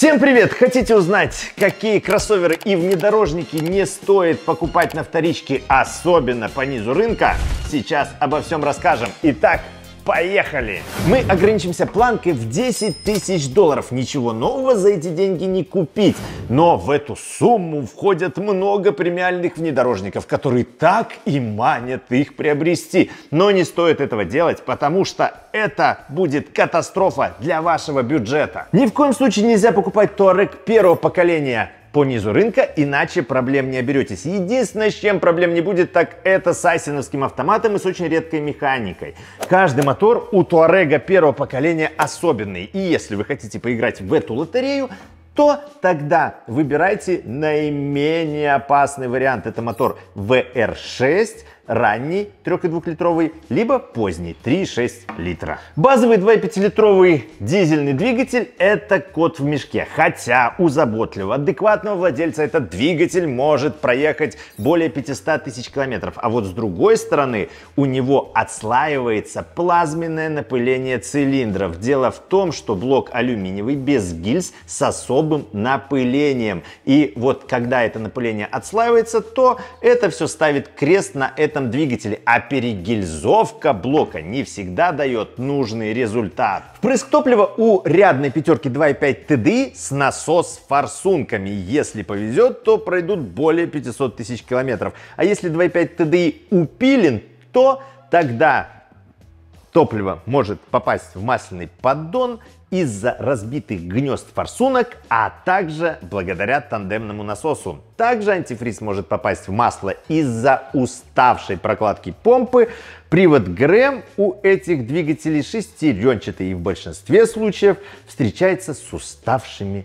Всем привет! Хотите узнать, какие кроссоверы и внедорожники не стоит покупать на вторичке, особенно по низу рынка? Сейчас обо всем расскажем. Итак, Поехали! Мы ограничимся планкой в 10 тысяч долларов. Ничего нового за эти деньги не купить. Но в эту сумму входят много премиальных внедорожников, которые так и манят их приобрести. Но не стоит этого делать, потому что это будет катастрофа для вашего бюджета. Ни в коем случае нельзя покупать Touareg первого поколения по низу рынка, иначе проблем не оберетесь. Единственное, с чем проблем не будет, так это с асиновским автоматом и с очень редкой механикой. Каждый мотор у Туарега первого поколения особенный, и если вы хотите поиграть в эту лотерею, то тогда выбирайте наименее опасный вариант. Это мотор VR6 ранний 3,2-литровый, либо поздний 3,6 литра. Базовый 2,5-литровый дизельный двигатель – это кот в мешке. Хотя у заботливого, адекватного владельца этот двигатель может проехать более 500 тысяч километров. А вот с другой стороны, у него отслаивается плазменное напыление цилиндров. Дело в том, что блок алюминиевый без гильз с особым напылением. И вот когда это напыление отслаивается, то это все ставит крест на этом этом двигателе, а перегильзовка блока не всегда дает нужный результат. Впрыск топлива у рядной пятерки 2.5 TDI с насос-форсунками. Если повезет, то пройдут более 500 тысяч километров. А если 2.5 TDI упилен, то тогда топливо может попасть в масляный поддон, из-за разбитых гнезд форсунок, а также благодаря тандемному насосу. Также антифриз может попасть в масло из-за уставшей прокладки помпы. Привод ГРМ у этих двигателей шестеренчатый и в большинстве случаев встречается с уставшими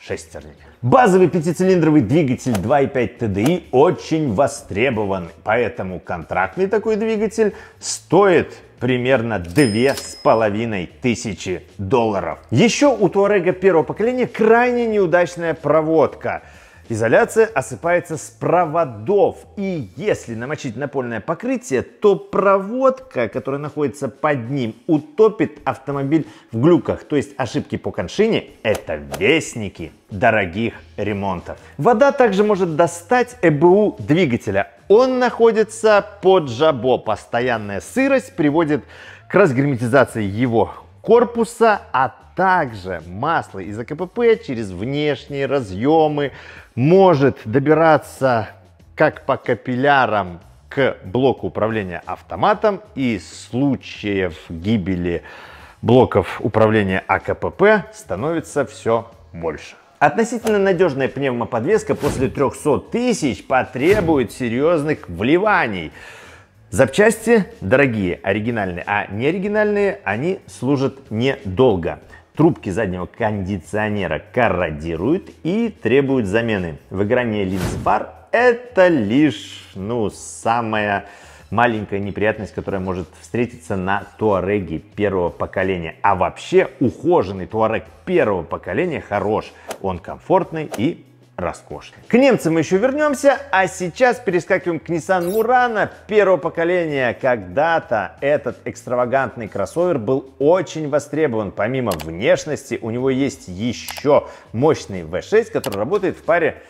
шестернями. Базовый пятицилиндровый двигатель 2.5 TDI очень востребован, поэтому контрактный такой двигатель стоит примерно две с половиной тысячи долларов. Еще у Туарега первого поколения крайне неудачная проводка. Изоляция осыпается с проводов, и если намочить напольное покрытие, то проводка, которая находится под ним, утопит автомобиль в глюках. То есть ошибки по коншине – это вестники дорогих ремонтов. Вода также может достать ЭБУ двигателя, он находится под жабо. Постоянная сырость приводит к разгерметизации его корпуса, а также масло из АКПП через внешние разъемы может добираться как по капиллярам к блоку управления автоматом и случаев гибели блоков управления АКПП становится все больше. Относительно надежная пневмоподвеска после 300 тысяч потребует серьезных вливаний. Запчасти дорогие, оригинальные, а неоригинальные они служат недолго. Трубки заднего кондиционера корродируют и требуют замены. Выгорание линз фар – это лишь, ну, самое маленькая неприятность, которая может встретиться на туареге первого поколения. А вообще ухоженный туарег первого поколения хорош. Он комфортный и роскошный. К немцам мы еще вернемся, а сейчас перескакиваем к Nissan Murano первого поколения. Когда-то этот экстравагантный кроссовер был очень востребован. Помимо внешности, у него есть еще мощный V6, который работает в паре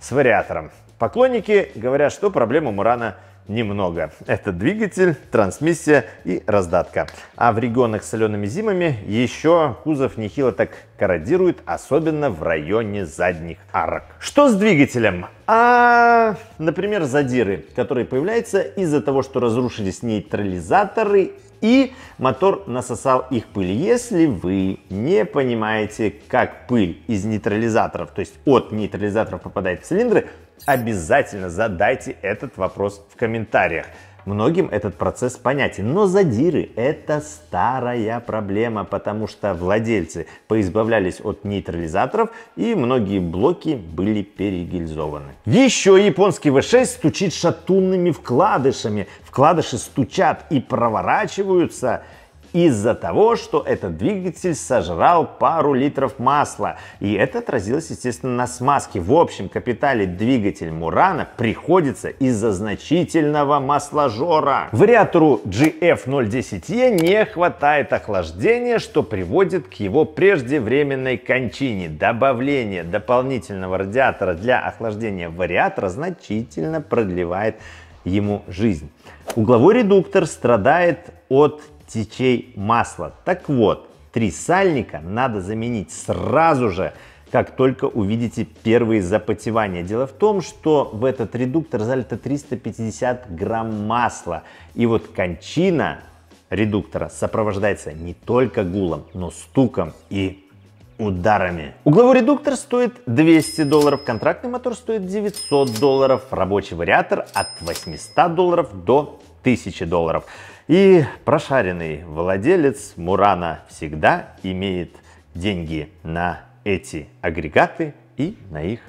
с вариатором. Поклонники говорят, что проблема Мурана немного. Это двигатель, трансмиссия и раздатка. А в регионах с солеными зимами еще кузов нехило так корродирует, особенно в районе задних арок. Что с двигателем? А, например, задиры, которые появляются из-за того, что разрушились нейтрализаторы и мотор насосал их пыль. Если вы не понимаете, как пыль из нейтрализаторов, то есть от нейтрализаторов попадает в цилиндры, обязательно задайте этот вопрос в комментариях. Многим этот процесс понятен, но задиры – это старая проблема, потому что владельцы поизбавлялись от нейтрализаторов и многие блоки были перегильзованы. Еще японский V6 стучит шатунными вкладышами. Вкладыши стучат и проворачиваются – из-за того, что этот двигатель сожрал пару литров масла. И это отразилось, естественно, на смазке. В общем капитале двигатель Мурана приходится из-за значительного масложора. Вариатору GF010E не хватает охлаждения, что приводит к его преждевременной кончине. Добавление дополнительного радиатора для охлаждения вариатора значительно продлевает ему жизнь. Угловой редуктор страдает от течей масла. Так вот, три сальника надо заменить сразу же, как только увидите первые запотевания. Дело в том, что в этот редуктор залито 350 грамм масла. И вот кончина редуктора сопровождается не только гулом, но стуком и ударами. Угловой редуктор стоит 200 долларов, контрактный мотор стоит 900 долларов, рабочий вариатор от 800 долларов до 1000 долларов. И прошаренный владелец Мурана всегда имеет деньги на эти агрегаты и на их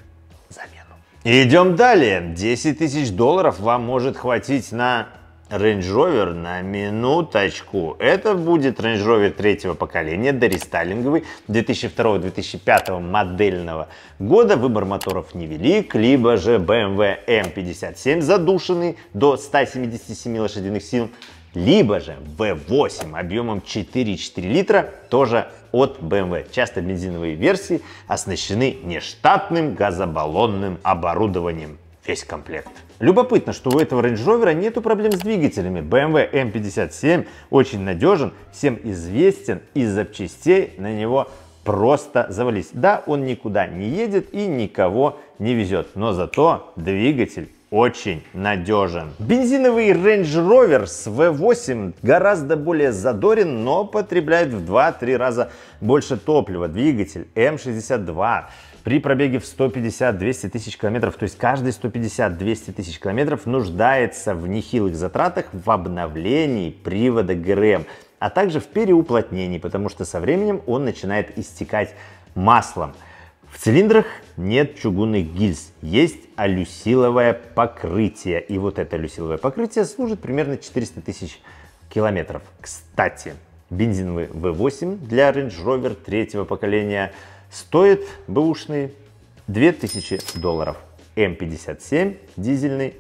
замену. Идем далее. 10 тысяч долларов вам может хватить на Range Rover на минуточку. Это будет Range Rover третьего поколения, дорестайлинговый, 2002-2005 модельного года. Выбор моторов невелик, либо же BMW M57 задушенный до 177 лошадиных сил либо же V8 объемом 4,4 литра, тоже от BMW. Часто бензиновые версии оснащены нештатным газобаллонным оборудованием. Весь комплект. Любопытно, что у этого Range Rover нету проблем с двигателями. BMW M57 очень надежен, всем известен, из запчастей на него просто завались. Да, он никуда не едет и никого не везет, но зато двигатель очень надежен. Бензиновый Range Rover с V8 гораздо более задорен, но потребляет в 2-3 раза больше топлива. Двигатель m 62 при пробеге в 150-200 тысяч километров, то есть каждые 150-200 тысяч километров нуждается в нехилых затратах в обновлении привода ГРМ, а также в переуплотнении, потому что со временем он начинает истекать маслом. В цилиндрах нет чугунных гильз, есть алюсиловое покрытие. И вот это алюсиловое покрытие служит примерно 400 тысяч километров. Кстати, бензиновый V8 для Range Rover третьего поколения стоит бэушный 2000 долларов. m 57 дизельный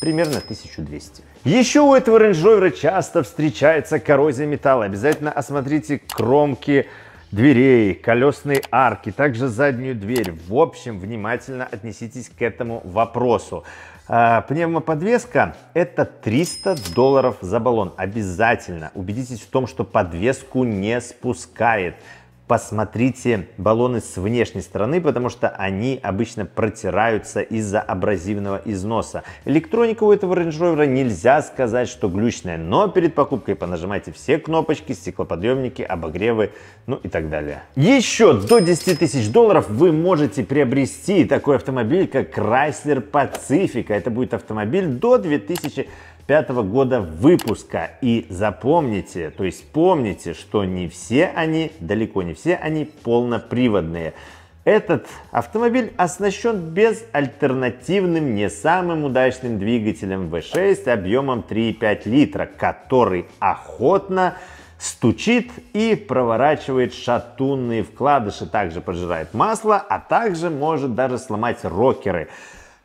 примерно 1200. Еще у этого Range Rover часто встречается коррозия металла. Обязательно осмотрите кромки дверей, колесные арки, также заднюю дверь. В общем, внимательно отнеситесь к этому вопросу. Э, пневмоподвеска – это 300 долларов за баллон. Обязательно убедитесь в том, что подвеску не спускает посмотрите баллоны с внешней стороны, потому что они обычно протираются из-за абразивного износа. Электроника у этого Range Rover нельзя сказать, что глючная, но перед покупкой понажимайте все кнопочки, стеклоподъемники, обогревы, ну и так далее. Еще до 10 тысяч долларов вы можете приобрести такой автомобиль, как Chrysler Pacifica. Это будет автомобиль до 2000 пятого года выпуска. И запомните, то есть помните, что не все они, далеко не все они полноприводные. Этот автомобиль оснащен безальтернативным, не самым удачным двигателем V6 объемом 3,5 литра, который охотно стучит и проворачивает шатунные вкладыши, также пожирает масло, а также может даже сломать рокеры.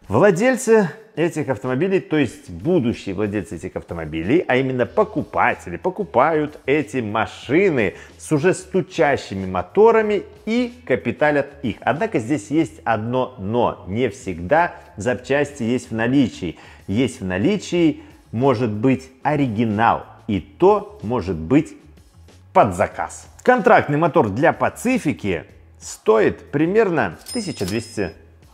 Владельцы этих автомобилей, то есть будущие владельцы этих автомобилей, а именно покупатели, покупают эти машины с уже стучащими моторами и капиталят их. Однако здесь есть одно но. Не всегда запчасти есть в наличии. Есть в наличии может быть оригинал, и то может быть под заказ. Контрактный мотор для Пацифики стоит примерно 1200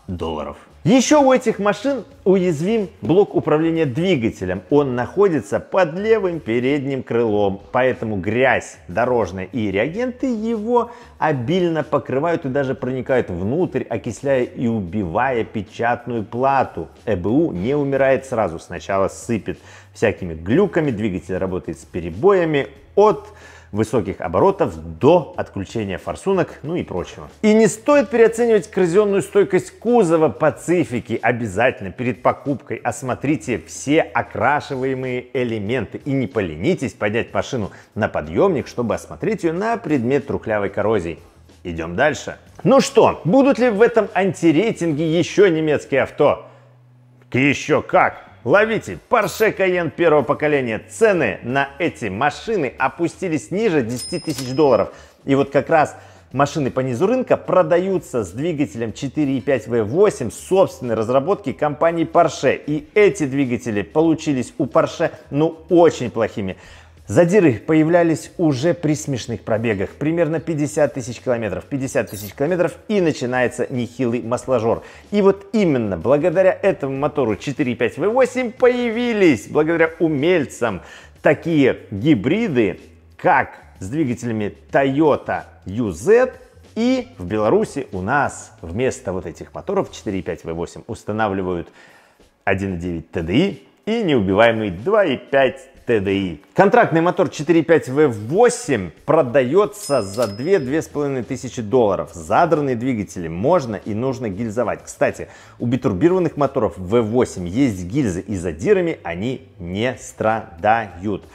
долларов. Еще у этих машин уязвим блок управления двигателем. Он находится под левым передним крылом, поэтому грязь, дорожная и реагенты его обильно покрывают и даже проникают внутрь, окисляя и убивая печатную плату. ЭБУ не умирает сразу, сначала сыпет всякими глюками, двигатель работает с перебоями от высоких оборотов до отключения форсунок, ну и прочего. И не стоит переоценивать коррозионную стойкость кузова Пацифики. Обязательно перед покупкой осмотрите все окрашиваемые элементы и не поленитесь поднять машину на подъемник, чтобы осмотреть ее на предмет трухлявой коррозии. Идем дальше. Ну что, будут ли в этом антирейтинге еще немецкие авто? Еще как! Ловите! Porsche Cayenne первого поколения. Цены на эти машины опустились ниже 10 тысяч долларов. И вот как раз машины по низу рынка продаются с двигателем 4.5 V8 собственной разработки компании Porsche. И эти двигатели получились у Porsche ну очень плохими. Задиры появлялись уже при смешных пробегах, примерно 50 тысяч километров. 50 тысяч километров и начинается нехилый масложор. И вот именно благодаря этому мотору 4.5 V8 появились, благодаря умельцам, такие гибриды, как с двигателями Toyota UZ и в Беларуси у нас вместо вот этих моторов 4.5 V8 устанавливают 1.9 TDI и неубиваемый 2.5 TDI. Контрактный мотор 4.5 V8 продается за 2-2,5 тысячи долларов. Задранные двигатели можно и нужно гильзовать. Кстати, у битурбированных моторов V8 есть гильзы и задирами они не страдают.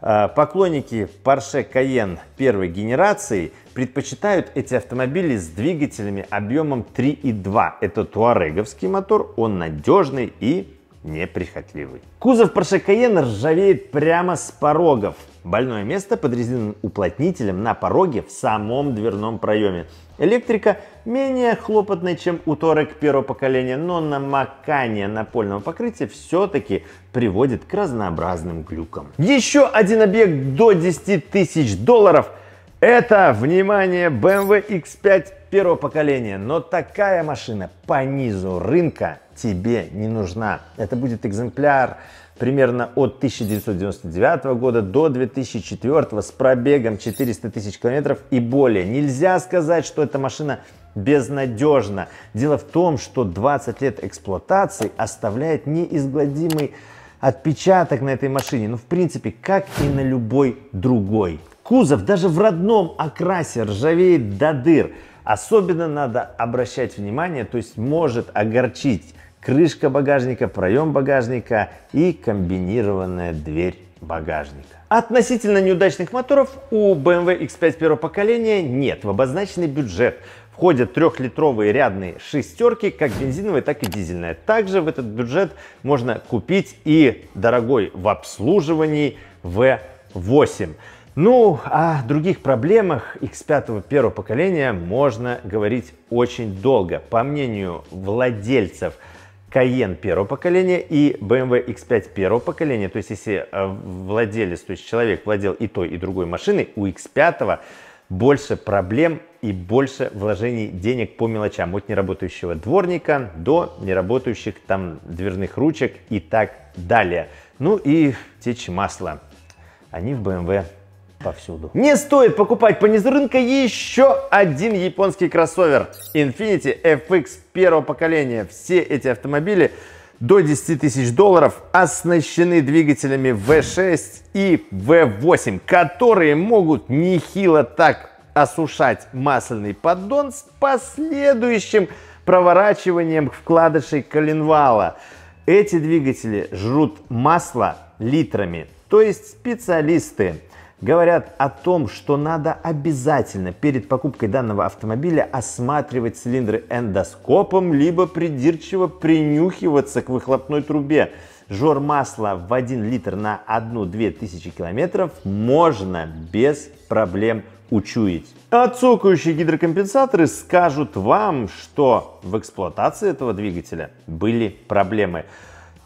Э, поклонники Porsche Cayenne первой генерации предпочитают эти автомобили с двигателями объемом 3.2. Это туареговский мотор, он надежный и неприхотливый. Кузов Porsche Cayenne ржавеет прямо с порогов. Больное место под резиновым уплотнителем на пороге в самом дверном проеме. Электрика менее хлопотная, чем у торок первого поколения, но намокание напольного покрытия все-таки приводит к разнообразным глюкам. Еще один объект до 10 тысяч долларов – это, внимание, BMW X5 первого поколения, но такая машина по низу рынка тебе не нужна. Это будет экземпляр примерно от 1999 года до 2004 с пробегом 400 тысяч километров и более. Нельзя сказать, что эта машина безнадежна. Дело в том, что 20 лет эксплуатации оставляет неизгладимый отпечаток на этой машине, ну, в принципе, как и на любой другой. Кузов даже в родном окрасе ржавеет до дыр. Особенно надо обращать внимание, то есть может огорчить крышка багажника, проем багажника и комбинированная дверь багажника. Относительно неудачных моторов у BMW X5 первого поколения нет. В обозначенный бюджет входят трехлитровые рядные шестерки, как бензиновые, так и дизельные. Также в этот бюджет можно купить и дорогой в обслуживании V8. Ну, о других проблемах X5 первого поколения можно говорить очень долго. По мнению владельцев Cayenne первого поколения и BMW X5 первого поколения, то есть если э, владелец, то есть человек владел и той, и другой машиной, у X5 больше проблем и больше вложений денег по мелочам. От неработающего дворника до неработающих там дверных ручек и так далее. Ну и течь масла. Они в BMW повсюду. Не стоит покупать по низу рынка еще один японский кроссовер Infiniti FX первого поколения. Все эти автомобили до 10 тысяч долларов оснащены двигателями V6 и V8, которые могут нехило так осушать масляный поддон с последующим проворачиванием вкладышей коленвала. Эти двигатели жрут масло литрами. То есть специалисты говорят о том, что надо обязательно перед покупкой данного автомобиля осматривать цилиндры эндоскопом, либо придирчиво принюхиваться к выхлопной трубе. Жор масла в 1 литр на 1-2 тысячи километров можно без проблем учуять. А цокающие гидрокомпенсаторы скажут вам, что в эксплуатации этого двигателя были проблемы.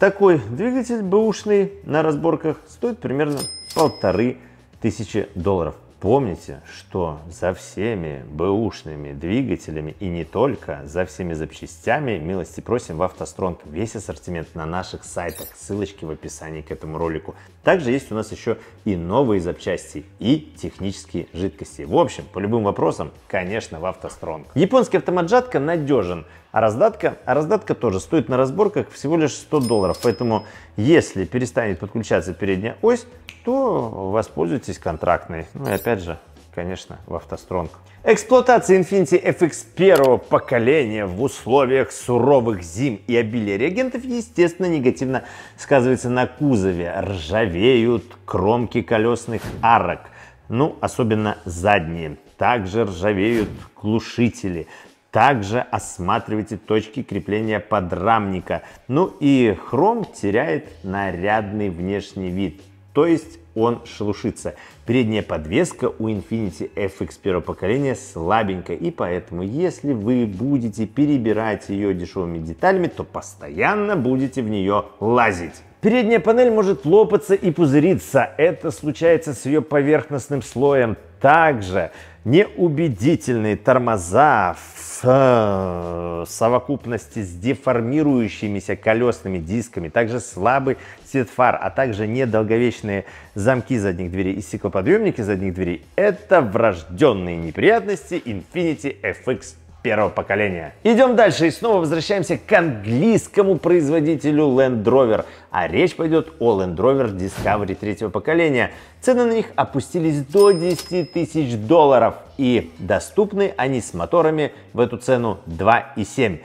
Такой двигатель бэушный на разборках стоит примерно полторы тысячи долларов. Помните, что за всеми бэушными двигателями и не только, за всеми запчастями, милости просим в автостронг. Весь ассортимент на наших сайтах, ссылочки в описании к этому ролику. Также есть у нас еще и новые запчасти, и технические жидкости. В общем, по любым вопросам, конечно, в автостронг. Японский автомат надежен, а раздатка, а раздатка тоже стоит на разборках всего лишь 100 долларов. Поэтому, если перестанет подключаться передняя ось, что воспользуйтесь контрактной. Ну и опять же, конечно, в автостронг. Эксплуатация Infiniti FX первого поколения в условиях суровых зим и обилия реагентов, естественно, негативно сказывается на кузове. Ржавеют кромки колесных арок, ну, особенно задние. Также ржавеют глушители. Также осматривайте точки крепления подрамника. Ну и хром теряет нарядный внешний вид то есть он шелушится. Передняя подвеска у Infiniti FX первого поколения слабенькая, и поэтому, если вы будете перебирать ее дешевыми деталями, то постоянно будете в нее лазить. Передняя панель может лопаться и пузыриться. Это случается с ее поверхностным слоем также. Неубедительные тормоза в э, совокупности с деформирующимися колесными дисками, также слабый свет фар, а также недолговечные замки задних дверей и стеклоподъемники задних дверей – это врожденные неприятности Infiniti FX первого поколения. Идем дальше и снова возвращаемся к английскому производителю Land Rover. А речь пойдет о Land Rover Discovery третьего поколения. Цены на них опустились до 10 тысяч долларов. И доступны они с моторами в эту цену 2,7.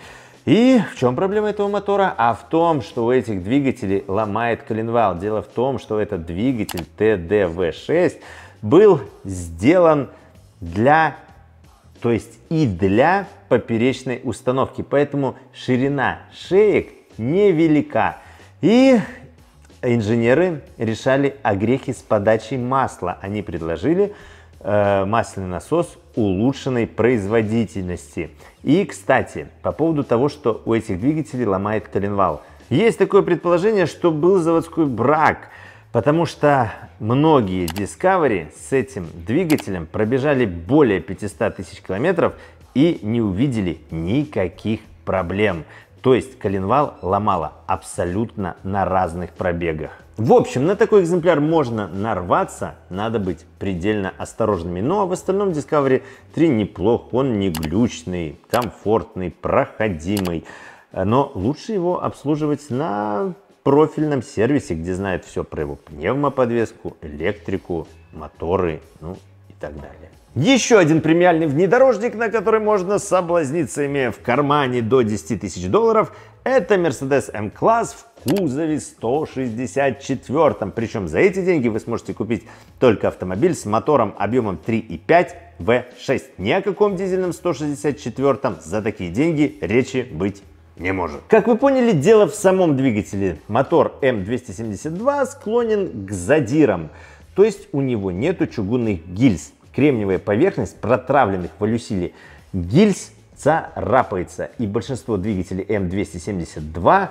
И в чем проблема этого мотора? А в том, что у этих двигателей ломает коленвал. Дело в том, что этот двигатель TDV6 был сделан для то есть и для поперечной установки. Поэтому ширина шеек невелика. И инженеры решали огрехи с подачей масла. Они предложили э, масляный насос улучшенной производительности. И, кстати, по поводу того, что у этих двигателей ломает коленвал. Есть такое предположение, что был заводской брак, потому что Многие Discovery с этим двигателем пробежали более 500 тысяч километров и не увидели никаких проблем. То есть коленвал ломала абсолютно на разных пробегах. В общем, на такой экземпляр можно нарваться, надо быть предельно осторожными. Но ну, а в остальном Discovery 3 неплох, он не глючный, комфортный, проходимый. Но лучше его обслуживать на профильном сервисе, где знают все про его пневмоподвеску, электрику, моторы, ну и так далее. Еще один премиальный внедорожник, на который можно соблазниться, имея в кармане до 10 тысяч долларов, это Mercedes M-класс в кузове 164. Причем за эти деньги вы сможете купить только автомобиль с мотором объемом 3,5 V6. Ни о каком дизельном 164 за такие деньги речи быть не может. Как вы поняли, дело в самом двигателе. Мотор М272 склонен к задирам, то есть у него нету чугунных гильз. Кремниевая поверхность протравленных в алюсиле гильз царапается, и большинство двигателей М272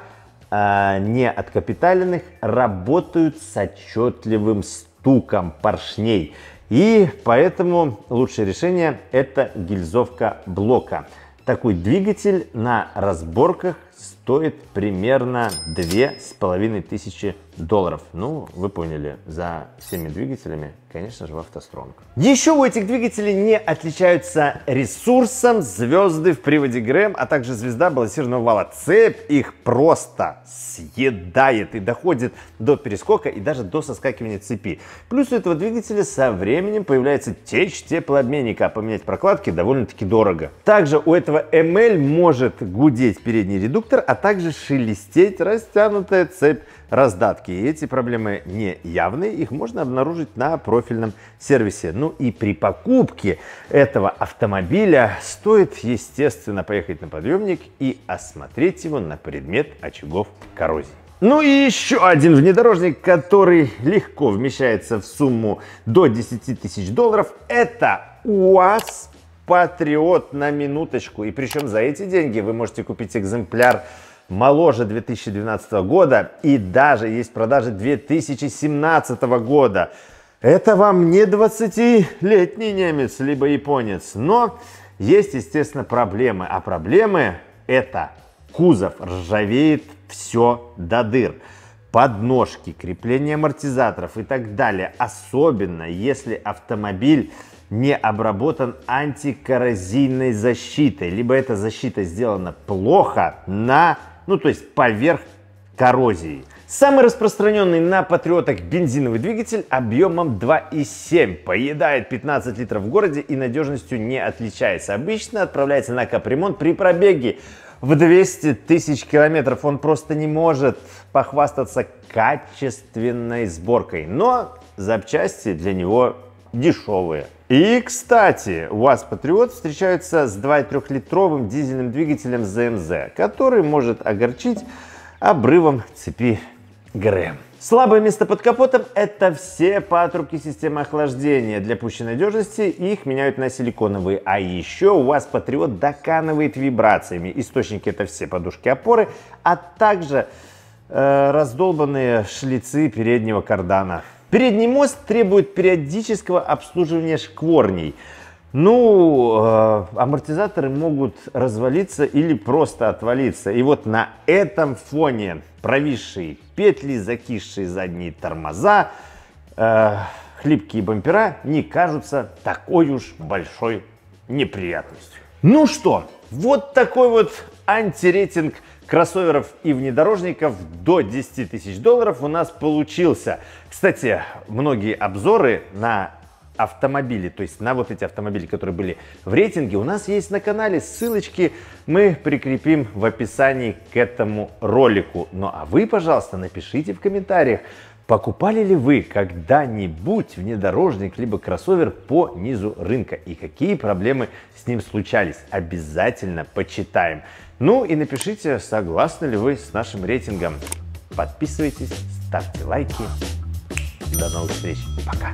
а, не откапиталенных работают с отчетливым стуком поршней. И поэтому лучшее решение это гильзовка блока. Такой двигатель на разборках стоит примерно 2500 тысячи долларов. Ну, вы поняли, за всеми двигателями, конечно же, в автостронг. Еще у этих двигателей не отличаются ресурсом звезды в приводе ГРМ, а также звезда балансированного вала. Цепь их просто съедает и доходит до перескока и даже до соскакивания цепи. Плюс у этого двигателя со временем появляется течь теплообменника, а поменять прокладки довольно-таки дорого. Также у этого ML может гудеть передний редуктор, а также шелестеть растянутая цепь раздатки. И эти проблемы не явные, их можно обнаружить на профильном сервисе. Ну и при покупке этого автомобиля стоит, естественно, поехать на подъемник и осмотреть его на предмет очагов коррозии. Ну и еще один внедорожник, который легко вмещается в сумму до 10 тысяч долларов, это УАЗ Патриот на минуточку. И причем за эти деньги вы можете купить экземпляр моложе 2012 года и даже есть продажи 2017 года. Это вам не 20-летний немец, либо японец. Но есть, естественно, проблемы. А проблемы – это кузов ржавеет все до дыр подножки, крепление амортизаторов и так далее. Особенно, если автомобиль не обработан антикоррозийной защитой, либо эта защита сделана плохо на ну то есть поверх коррозии. Самый распространенный на патриотах бензиновый двигатель объемом 2,7 поедает 15 литров в городе и надежностью не отличается. Обычно отправляется на капремонт при пробеге в 200 тысяч километров. Он просто не может похвастаться качественной сборкой, но запчасти для него дешевые. И, кстати, у вас Патриот встречается с 2,3-литровым дизельным двигателем ЗМЗ, который может огорчить обрывом цепи ГРМ. Слабое место под капотом – это все патрубки системы охлаждения. Для пущей надежности их меняют на силиконовые. А еще у вас Патриот доканывает вибрациями. Источники – это все подушки опоры, а также э, раздолбанные шлицы переднего кардана. Передний мост требует периодического обслуживания шкворней. Ну, э, амортизаторы могут развалиться или просто отвалиться. И вот на этом фоне провисшие петли, закисшие задние тормоза, э, хлипкие бампера не кажутся такой уж большой неприятностью. Ну что, вот такой вот антирейтинг кроссоверов и внедорожников до 10 тысяч долларов у нас получился. Кстати, многие обзоры на автомобили, то есть на вот эти автомобили, которые были в рейтинге, у нас есть на канале ссылочки, мы прикрепим в описании к этому ролику. Ну а вы, пожалуйста, напишите в комментариях, покупали ли вы когда-нибудь внедорожник либо кроссовер по низу рынка и какие проблемы с ним случались. Обязательно почитаем. Ну и напишите, согласны ли вы с нашим рейтингом. Подписывайтесь, ставьте лайки. До новых встреч. Пока.